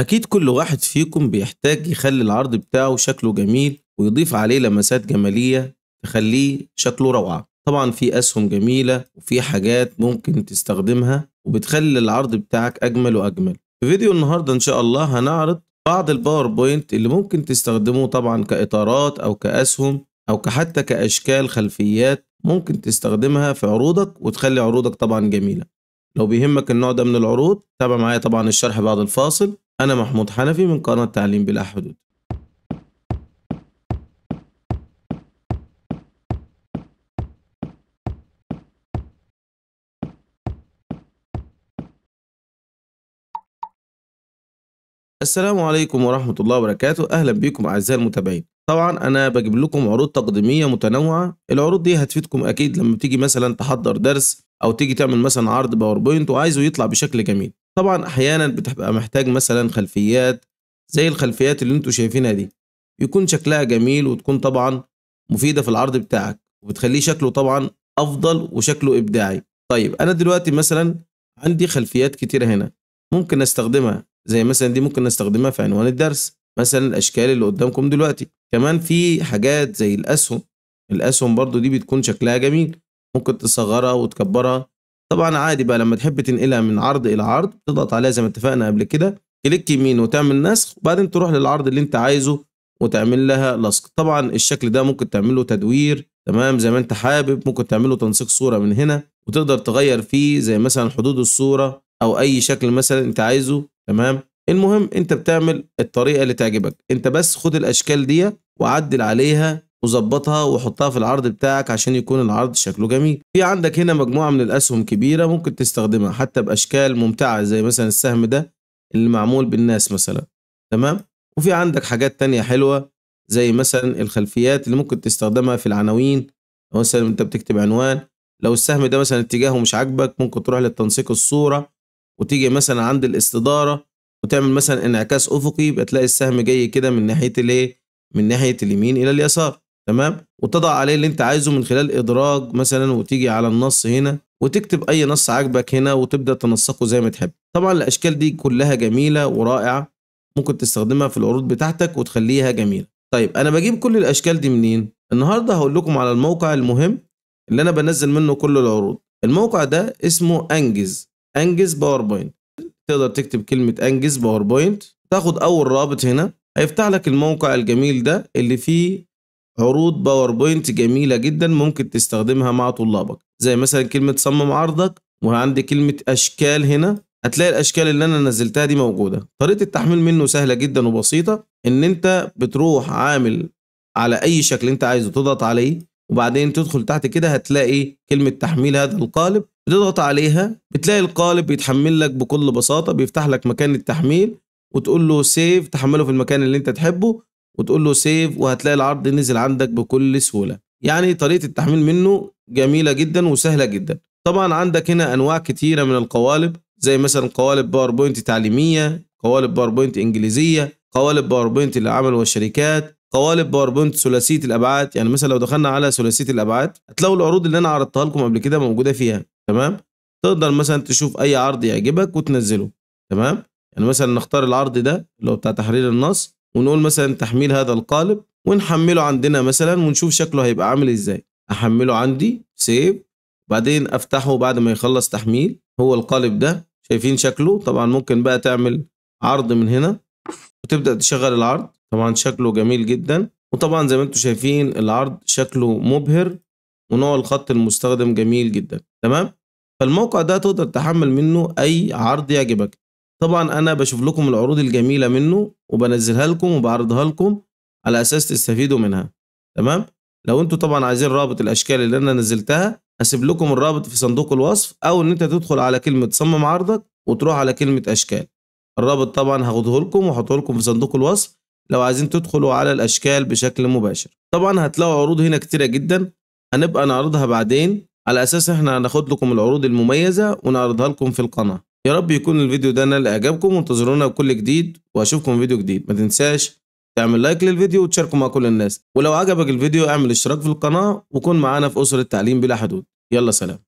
أكيد كل واحد فيكم بيحتاج يخلي العرض بتاعه شكله جميل ويضيف عليه لمسات جمالية تخليه شكله روعة طبعا في أسهم جميلة وفي حاجات ممكن تستخدمها وبتخلي العرض بتاعك أجمل وأجمل في فيديو النهاردة إن شاء الله هنعرض بعض الباوربوينت اللي ممكن تستخدموه طبعا كإطارات أو كأسهم أو كحتى كأشكال خلفيات ممكن تستخدمها في عروضك وتخلي عروضك طبعا جميلة لو بيهمك النوع ده من العروض تابع معايا طبعا الشرح بعد الفاصل أنا محمود حنفي من قناة تعليم بلا حدود السلام عليكم ورحمة الله وبركاته أهلا بكم أعزائي المتابعين طبعا أنا بجيب لكم عروض تقديمية متنوعة العروض دي هتفيدكم أكيد لما تيجي مثلا تحضر درس أو تيجي تعمل مثلا عرض باوربوينت وعايزه يطلع بشكل جميل طبعا احيانا بتبقى محتاج مثلا خلفيات زي الخلفيات اللي انتوا شايفينها دي يكون شكلها جميل وتكون طبعا مفيدة في العرض بتاعك وبتخليه شكله طبعا افضل وشكله ابداعي طيب انا دلوقتي مثلا عندي خلفيات كتيرة هنا ممكن استخدمها زي مثلا دي ممكن استخدمها في عنوان الدرس مثلا الاشكال اللي قدامكم دلوقتي كمان في حاجات زي الاسهم الاسهم برضو دي بتكون شكلها جميل ممكن تصغرها وتكبرها طبعا عادي بقى لما تحب تنقلها من عرض الى عرض تضغط عليها زي ما اتفقنا قبل كده كليك يمين وتعمل نسخ وبعدين تروح للعرض اللي انت عايزه وتعمل لها لصق طبعا الشكل ده ممكن تعمله تدوير تمام زي ما انت حابب ممكن تعمله تنسيق صورة من هنا وتقدر تغير فيه زي مثلا حدود الصورة او اي شكل مثلا انت عايزه تمام المهم انت بتعمل الطريقة اللي تعجبك انت بس خد الاشكال دي وعدل عليها وظبطها وحطها في العرض بتاعك عشان يكون العرض شكله جميل في عندك هنا مجموعة من الأسهم كبيرة ممكن تستخدمها حتى بأشكال ممتعة زي مثلا السهم ده اللي معمول بالناس مثلا تمام وفي عندك حاجات تانية حلوة زي مثلا الخلفيات اللي ممكن تستخدمها في العناوين مثلا انت بتكتب عنوان لو السهم ده مثلا اتجاهه مش عاجبك ممكن تروح للتنسيق الصورة وتيجي مثلا عند الاستدارة وتعمل مثلا انعكاس افقي بتلاقي السهم جاي كده من ناحية الايه من ناحية اليمين الى اليسار تمام وتضع عليه اللي انت عايزه من خلال ادراج مثلا وتيجي على النص هنا وتكتب اي نص عاجبك هنا وتبدا تنسقه زي ما تحب طبعا الاشكال دي كلها جميله ورائعه ممكن تستخدمها في العروض بتاعتك وتخليها جميله طيب انا بجيب كل الاشكال دي منين النهارده هقول لكم على الموقع المهم اللي انا بنزل منه كل العروض الموقع ده اسمه انجز انجز باوربوينت تقدر تكتب كلمه انجز باوربوينت تاخد اول رابط هنا هيفتح لك الموقع الجميل ده اللي فيه عروض باوربوينت جميلة جدا ممكن تستخدمها مع طلابك زي مثلا كلمة صمم عرضك وعندي كلمة أشكال هنا هتلاقي الأشكال اللي أنا نزلتها دي موجودة طريقة التحميل منه سهلة جدا وبسيطة إن أنت بتروح عامل على أي شكل أنت عايزه تضغط عليه وبعدين تدخل تحت كده هتلاقي كلمة تحميل هذا القالب بتضغط عليها بتلاقي القالب بيتحمل لك بكل بساطة بيفتح لك مكان التحميل وتقول له سيف تحمله في المكان اللي انت تحبه وتقول له سيف وهتلاقي العرض نزل عندك بكل سهوله يعني طريقه التحميل منه جميله جدا وسهله جدا طبعا عندك هنا انواع كتيره من القوالب زي مثلا قوالب باوربوينت تعليميه قوالب باوربوينت انجليزيه قوالب باوربوينت للعمل والشركات قوالب باوربوينت ثلاثيه الابعاد يعني مثلا لو دخلنا على ثلاثيه الابعاد هتلاقوا العروض اللي انا عرضتها لكم قبل كده موجوده فيها تمام تقدر مثلا تشوف اي عرض يعجبك وتنزله تمام يعني مثلا نختار العرض ده اللي هو بتاع تحرير النص ونقول مثلا تحميل هذا القالب ونحمله عندنا مثلا ونشوف شكله هيبقى عامل ازاي احمله عندي سيف بعدين افتحه بعد ما يخلص تحميل هو القالب ده شايفين شكله طبعا ممكن بقى تعمل عرض من هنا وتبدا تشغل العرض طبعا شكله جميل جدا وطبعا زي ما انتم شايفين العرض شكله مبهر ونوع الخط المستخدم جميل جدا تمام فالموقع ده تقدر تحمل منه اي عرض يعجبك طبعا انا بشوف لكم العروض الجميله منه وبنزلها لكم وبعرضها لكم على اساس تستفيدوا منها تمام لو انتوا طبعا عايزين رابط الاشكال اللي انا نزلتها هسيب لكم الرابط في صندوق الوصف او ان انت تدخل على كلمه صمم عرضك وتروح على كلمه اشكال الرابط طبعا هاخده لكم واحطه لكم في صندوق الوصف لو عايزين تدخلوا على الاشكال بشكل مباشر طبعا هتلاقوا عروض هنا كتيره جدا هنبقى نعرضها بعدين على اساس احنا هناخد لكم العروض المميزه ونعرضها لكم في القناه يا رب يكون الفيديو ده نال اعجابكم وانتظرونا بكل جديد واشوفكم فيديو جديد ما تنساش تعمل لايك للفيديو وتشاركه مع كل الناس ولو عجبك الفيديو اعمل اشتراك في القناة وكن معانا في أسرة تعليم بلا حدود يلا سلام